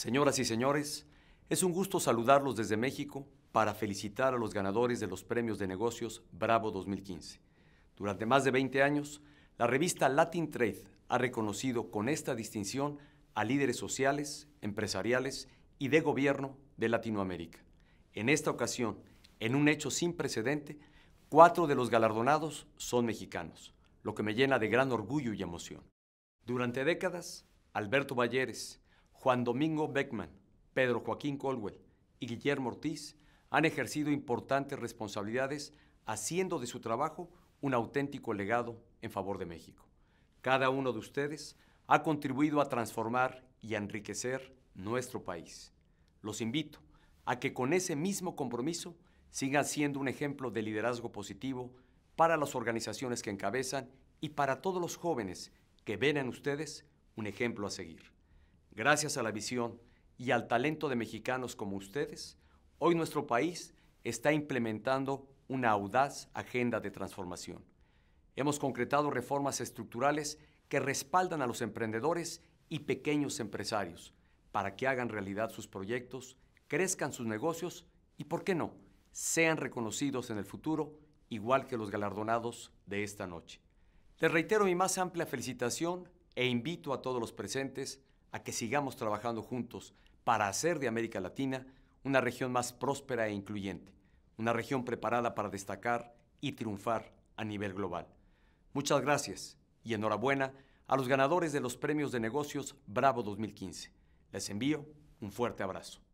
Señoras y señores, es un gusto saludarlos desde México para felicitar a los ganadores de los premios de negocios Bravo 2015. Durante más de 20 años, la revista Latin Trade ha reconocido con esta distinción a líderes sociales, empresariales y de gobierno de Latinoamérica. En esta ocasión, en un hecho sin precedente, cuatro de los galardonados son mexicanos, lo que me llena de gran orgullo y emoción. Durante décadas, Alberto Valleres, Juan Domingo Beckman, Pedro Joaquín Colwell y Guillermo Ortiz han ejercido importantes responsabilidades haciendo de su trabajo un auténtico legado en favor de México. Cada uno de ustedes ha contribuido a transformar y a enriquecer nuestro país. Los invito a que con ese mismo compromiso sigan siendo un ejemplo de liderazgo positivo para las organizaciones que encabezan y para todos los jóvenes que ven en ustedes un ejemplo a seguir. Gracias a la visión y al talento de mexicanos como ustedes, hoy nuestro país está implementando una audaz agenda de transformación. Hemos concretado reformas estructurales que respaldan a los emprendedores y pequeños empresarios para que hagan realidad sus proyectos, crezcan sus negocios y, ¿por qué no?, sean reconocidos en el futuro igual que los galardonados de esta noche. Les reitero mi más amplia felicitación e invito a todos los presentes a que sigamos trabajando juntos para hacer de América Latina una región más próspera e incluyente, una región preparada para destacar y triunfar a nivel global. Muchas gracias y enhorabuena a los ganadores de los premios de negocios Bravo 2015. Les envío un fuerte abrazo.